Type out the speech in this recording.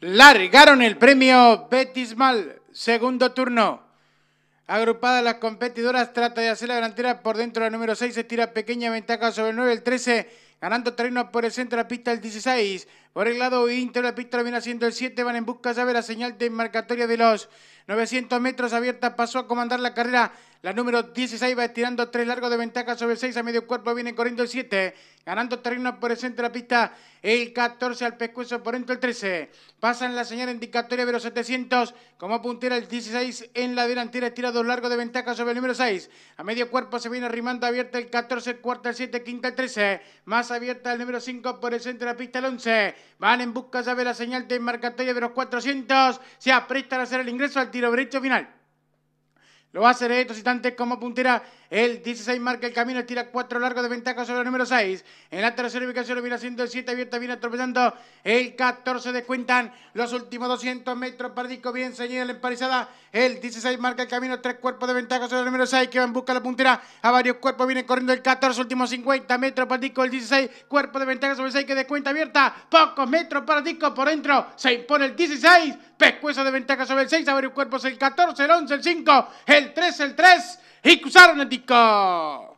largaron el premio Betismal, segundo turno. Agrupadas las competidoras, trata de hacer la delantera por dentro la número 6, se tira pequeña ventaja sobre el 9, el 13, ganando terreno por el centro de la pista el 16. Por el lado Inter, la pista viene haciendo el 7, van en busca, ya de la señal de marcatoria de los 900 metros abierta, pasó a comandar la carrera. La número 16 va estirando tres largos de ventaja sobre el 6 a medio cuerpo, viene corriendo el 7, ganando terreno por el centro de la pista, el 14 al pescuezo por dentro el 13. Pasan la señal indicatoria de los 700, como puntera el 16 en la delantera, estira dos largos de ventaja sobre el número 6. A medio cuerpo se viene arrimando abierta el 14, cuarta el 7, quinta el 13. Más abierta el número 5 por el centro de la pista el 11. Van en busca de saber la señal de marcatoria de los 400. Se aprestan a hacer el ingreso al tiro derecho final. Lo va a hacer estos instantes como puntera. El 16 marca el camino, tira cuatro largos de ventaja sobre el número 6. En la tercera ubicación lo viene haciendo el 7 abierta, viene atropellando el 14. Descuentan los últimos 200 metros. pardico bien señal la emparizada. El 16 marca el camino, tres cuerpos de ventaja sobre el número 6 que va en busca de la puntera. A varios cuerpos viene corriendo el 14, últimos 50 metros. Pardico el 16, cuerpo de ventaja sobre el 6 que descuenta abierta. Pocos metros para por dentro. Se impone el 16. Pescuezo de ventaja sobre el 6, Abre Cuerpos el 14, el 11, el 5, el 3, el 3 y cruzaron el disco.